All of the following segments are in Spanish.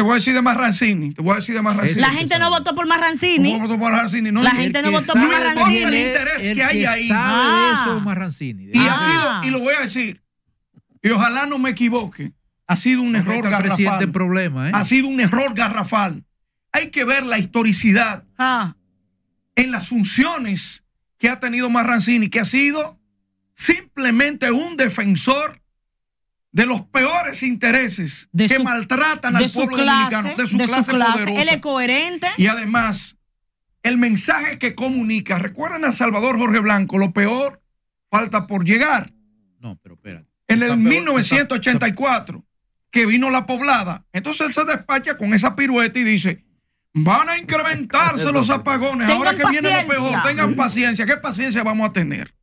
Te voy a decir de Marrancini. Te voy a decir de La gente no votó por Marrancini. No votó por No, la gente no votó por Marrancini. el interés que hay ahí. Sabe ah. eso es Marrancini. Y, ha sido, y lo voy a decir. Y ojalá no me equivoque. Ha sido un error garrafal. problema, ¿eh? Ha sido un error garrafal. Hay que ver la historicidad ah. en las funciones que ha tenido Marrancini, que ha sido simplemente un defensor de los peores intereses que maltratan al pueblo dominicano, de su, clase, poderosa. Él es coherente. Y además, el mensaje que comunica, recuerden a Salvador Jorge Blanco, lo peor falta por llegar. No, pero espera En el 1984, que vino la poblada, entonces él se despacha con esa pirueta y dice, van a incrementarse los apagones, ahora que viene lo peor, tengan paciencia, ¿qué paciencia vamos a tener?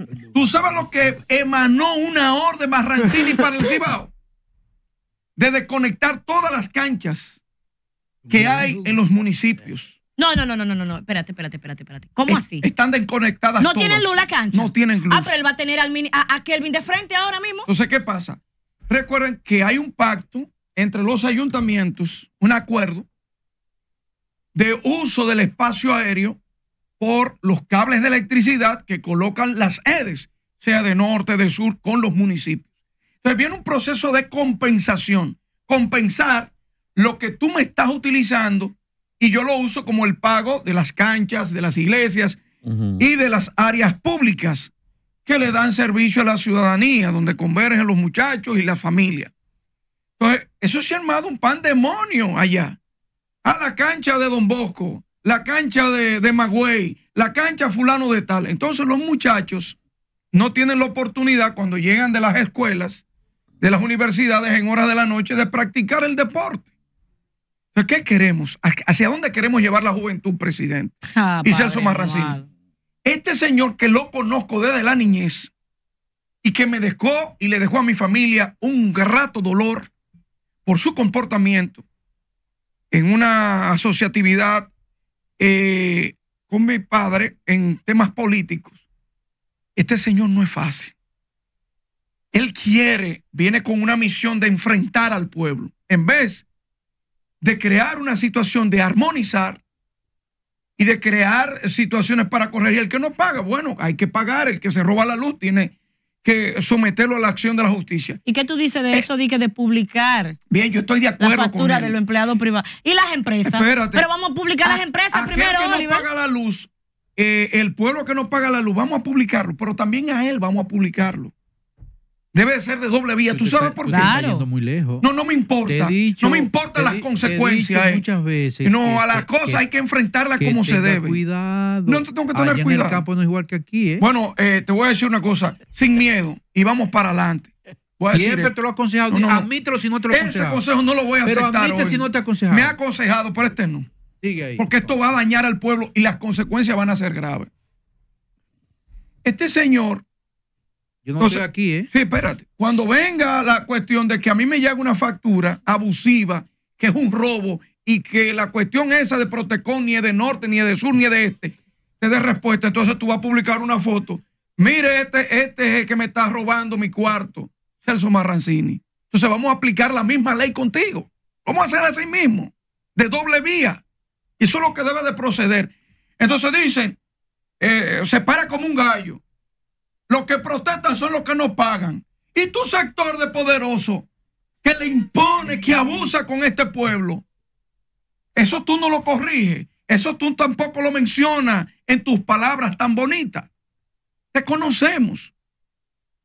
¿Tú sabes lo que emanó una orden Barrancini para el Cibao? De desconectar todas las canchas que hay en los municipios. No, no, no, no, no, no, espérate, espérate, espérate, espérate. ¿Cómo así? Están desconectadas No tienen lula cancha. No tienen luz. Ah, pero él va a tener al a Kelvin de frente ahora mismo. Entonces, ¿qué pasa? Recuerden que hay un pacto entre los ayuntamientos, un acuerdo de uso del espacio aéreo por los cables de electricidad que colocan las EDES, sea de norte, de sur, con los municipios. Entonces viene un proceso de compensación, compensar lo que tú me estás utilizando y yo lo uso como el pago de las canchas, de las iglesias y de las áreas públicas que le dan servicio a la ciudadanía, donde convergen los muchachos y la familia. Entonces, eso se ha armado un pandemonio allá. A la cancha de Don Bosco, la cancha de, de Magüey, la cancha fulano de tal. Entonces los muchachos no tienen la oportunidad cuando llegan de las escuelas, de las universidades en horas de la noche, de practicar el deporte. ¿qué queremos? ¿Hacia dónde queremos llevar la juventud, presidente? Ah, y Celso Marracín. Este señor que lo conozco desde la niñez y que me dejó y le dejó a mi familia un grato dolor por su comportamiento en una asociatividad eh, con mi padre en temas políticos, este señor no es fácil. Él quiere, viene con una misión de enfrentar al pueblo, en vez de crear una situación de armonizar y de crear situaciones para Y El que no paga, bueno, hay que pagar. El que se roba la luz tiene que someterlo a la acción de la justicia. ¿Y qué tú dices de eh, eso, eh, de de publicar? Bien, yo estoy de acuerdo la factura de los empleados privados y las empresas. Espérate. Pero vamos a publicar las empresas primero. que paga la luz, eh, el pueblo que no paga la luz, vamos a publicarlo, pero también a él vamos a publicarlo. Debe ser de doble vía. ¿Tú sabes por qué? No, no me importa. no me importan las consecuencias. Eh. No, a las cosas hay que enfrentarlas como se debe. Cuidado. No tengo que tener cuidado. En el campo no es igual que aquí. ¿eh? Bueno, eh, te voy a decir una cosa. Sin miedo. Y vamos para adelante. Siempre te lo ha aconsejado. No, admítelo si no te lo he aconsejado. Ese consejo no lo voy a aceptar. Admite si no te he aconsejado. Me ha aconsejado, pero este no. Sigue ahí. Porque esto va a dañar al pueblo y las consecuencias van a ser graves. Este señor yo no Entonces, aquí, ¿eh? Sí, espérate. Cuando venga la cuestión de que a mí me llega una factura abusiva, que es un robo, y que la cuestión esa de Protecón ni es de norte, ni es de sur, ni es de este, te dé respuesta. Entonces tú vas a publicar una foto. Mire, este, este es el que me está robando mi cuarto, Celso Marrancini. Entonces vamos a aplicar la misma ley contigo. Vamos a hacer así mismo, de doble vía. y Eso es lo que debe de proceder. Entonces dicen, eh, se para como un gallo. Los que protestan son los que no pagan. Y tu sector de poderoso que le impone, que abusa con este pueblo, eso tú no lo corriges. Eso tú tampoco lo mencionas en tus palabras tan bonitas. Te conocemos.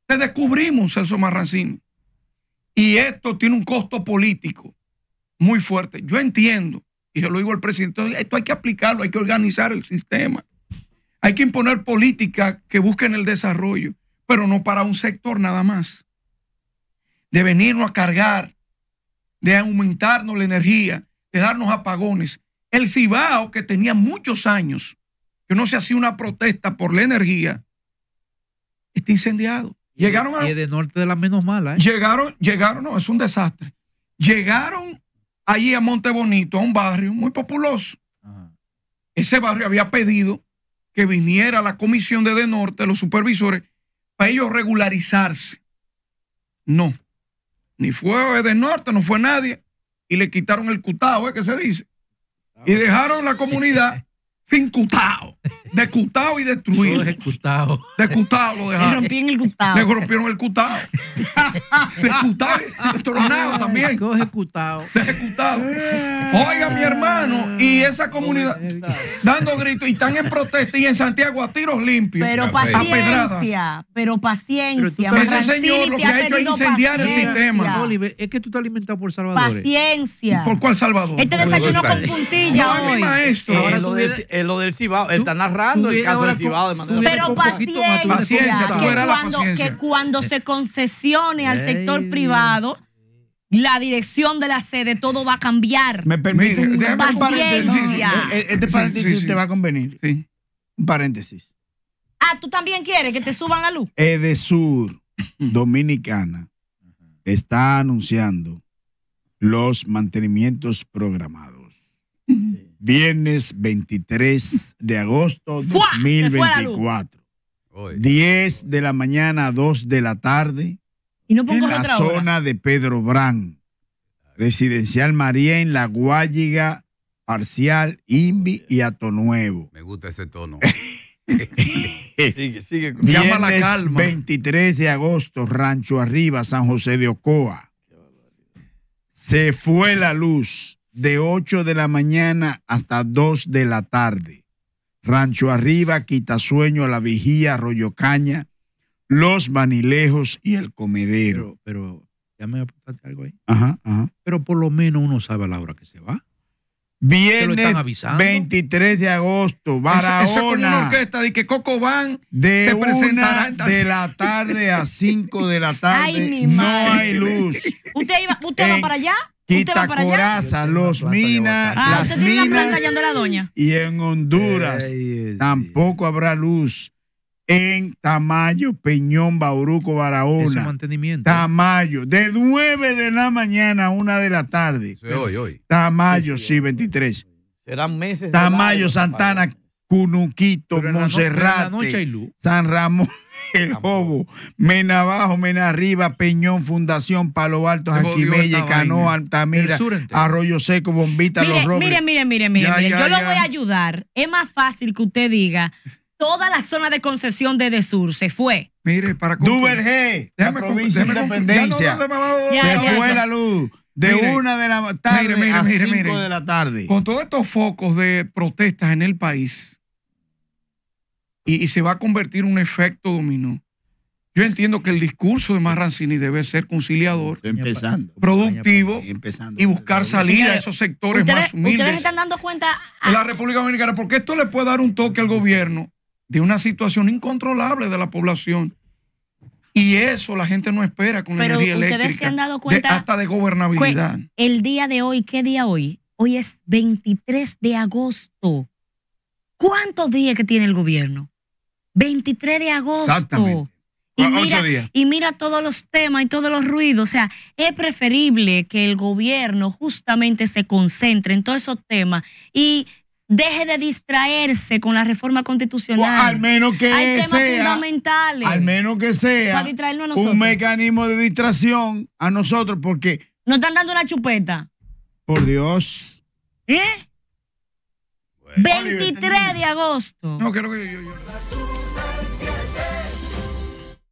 Te descubrimos, Celso Marracino. Y esto tiene un costo político muy fuerte. Yo entiendo, y yo lo digo al presidente, esto hay que aplicarlo, hay que organizar el sistema. Hay que imponer políticas que busquen el desarrollo, pero no para un sector nada más. De venirnos a cargar, de aumentarnos la energía, de darnos apagones. El Cibao, que tenía muchos años, que no se hacía una protesta por la energía, está incendiado. Llegaron a. Y de norte de la menos mala. ¿eh? Llegaron, llegaron, no, es un desastre. Llegaron allí a Monte Bonito, a un barrio muy populoso. Ese barrio había pedido que viniera la comisión de norte los supervisores, para ellos regularizarse. No. Ni fue norte no fue nadie. Y le quitaron el cutao, ¿eh? Que se dice. Y dejaron la comunidad sin cutao. Decutado y destruido. ejecutado, Decutado lo dejaron. Le rompieron el cutao. Le rompieron el cutao. Decutado y también. ejecutado. Ejecutado. Eh. Oiga, mi hermano, y esa comunidad dando gritos y están en protesta y en Santiago a tiros limpios. Pero paciencia. Pero paciencia. Pero ese señor lo que ha hecho es incendiar el sistema. es que tú estás alimentado por Salvador. Paciencia. ¿Por cuál Salvador? Este desayuno con puntilla. No, Ahora eh, tú lo del Cibao, él está narrando el caso del de manera Pero paciencia, que, cuando, se concesione al sector privado, la dirección de la sede, todo va a cambiar. Me permite, un paréntesis. E-, e-, este paréntesis te va a convenir. Un paréntesis. Ah, tú también quieres que te suban a luz. Edesur Dominicana está anunciando los mantenimientos programados. Sí. Viernes 23 de agosto de 2024. 10 de la mañana a 2 de la tarde. ¿Y en la zona de Pedro Brán. Residencial María en La Guayiga, Parcial, Invi y Nuevo. Me gusta ese tono. sigue, sigue. Viernes la 23 de agosto, Rancho Arriba, San José de Ocoa. Se fue la luz de 8 de la mañana hasta 2 de la tarde. Rancho Arriba, Quitasueño, La Vigía, Arroyo Caña, Los Manilejos y El Comedero. Pero, ya me algo ahí. Ajá, ajá. Pero por lo menos uno sabe a la hora que se va. Viene 23 de agosto, Barahona. Eso, con una orquesta de que Coco Van de de la tarde a 5 de la tarde. Ay, mi madre. No hay luz. ¿Usted, iba, usted va para allá? Quita Coraza, los ah, minas, las minas. Y en Honduras tampoco habrá luz. En Tamayo, Peñón, Bauruco, Barahona. Tamayo, de 9 de la mañana a 1 de la tarde. Tamayo, sí, 23. Serán meses. Tamayo, Santana, Cunuquito, Monserrate, San Ramón. El hobo, Mena Abajo, Mena Arriba, Peñón, Fundación, Palo Alto, Jaquimelle, Canoa, Altamira, Arroyo Seco, Bombita, Los Robles. Mire, mire, mire, mire. mire. Yo lo voy a ayudar. Es más fácil que usted diga toda la zona de concesión de Desur se fue. Mire, para Duvergé, la provincia de Independencia. se fue la luz. De una de la tarde a cinco de la tarde. Con todos estos focos de protestas en el país, y, se va a convertir en un efecto dominó. Yo entiendo que el discurso de Marrancini debe ser conciliador, productivo y buscar salida a esos sectores más humildes. Ustedes están dando cuenta la República Dominicana, porque esto le puede dar un toque al gobierno de una situación incontrolable de la población. Y eso la gente no espera con Pero energía ustedes se han dado cuenta. De, hasta de gobernabilidad. El día de hoy, ¿qué día hoy? Hoy es 23 de agosto. ¿Cuántos días que tiene el gobierno? 23 de agosto. Y mira, todos los temas y todos los ruidos. O sea, es preferible que el gobierno justamente se concentre en todos esos temas y deje de distraerse con la reforma constitucional. Pues, al menos que Hay sea, al menos que sea un mecanismo de distracción a nosotros porque nos están dando una chupeta. Por Dios. ¿Eh? 23 de agosto. No, creo que yo.